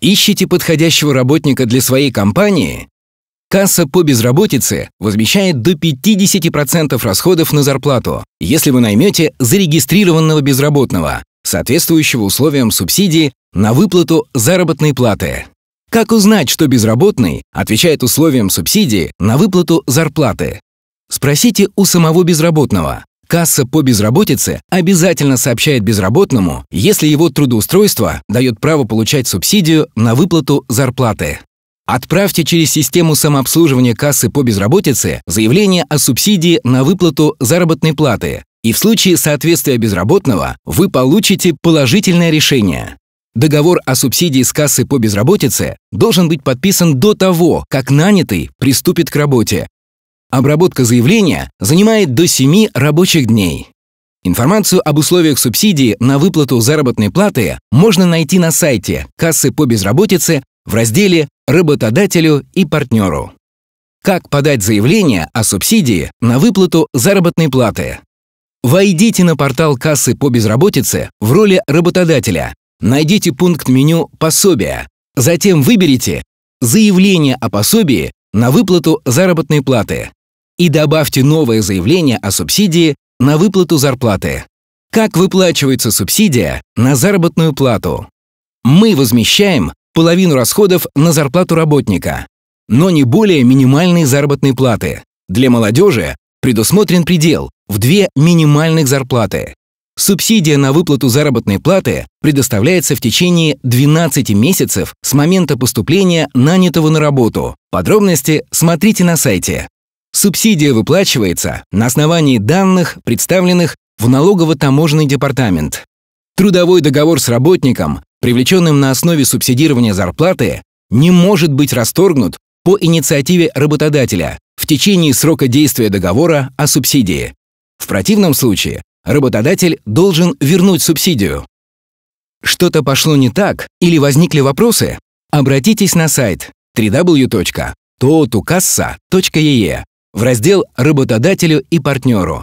Ищите подходящего работника для своей компании? Касса по безработице возмещает до 50% расходов на зарплату, если вы наймете зарегистрированного безработного, соответствующего условиям субсидии на выплату заработной платы. Как узнать, что безработный отвечает условиям субсидии на выплату зарплаты? Спросите у самого безработного. Касса по безработице обязательно сообщает безработному, если его трудоустройство дает право получать субсидию на выплату зарплаты. Отправьте через систему самообслуживания кассы по безработице заявление о субсидии на выплату заработной платы, и в случае соответствия безработного вы получите положительное решение. Договор о субсидии с кассы по безработице должен быть подписан до того, как нанятый приступит к работе, Обработка заявления занимает до 7 рабочих дней. Информацию об условиях субсидии на выплату заработной платы можно найти на сайте «Кассы по безработице» в разделе «Работодателю и партнеру». Как подать заявление о субсидии на выплату заработной платы? Войдите на портал кассы по безработице в роли работодателя. Найдите пункт меню «Пособия». Затем выберите «Заявление о пособии на выплату заработной платы» и добавьте новое заявление о субсидии на выплату зарплаты. Как выплачивается субсидия на заработную плату? Мы возмещаем половину расходов на зарплату работника, но не более минимальной заработной платы. Для молодежи предусмотрен предел в две минимальных зарплаты. Субсидия на выплату заработной платы предоставляется в течение 12 месяцев с момента поступления нанятого на работу. Подробности смотрите на сайте Субсидия выплачивается на основании данных, представленных в налогово-таможенный департамент. Трудовой договор с работником, привлеченным на основе субсидирования зарплаты, не может быть расторгнут по инициативе работодателя в течение срока действия договора о субсидии. В противном случае работодатель должен вернуть субсидию. Что-то пошло не так или возникли вопросы? Обратитесь на сайт www.totukassa.ee в раздел «Работодателю и партнеру»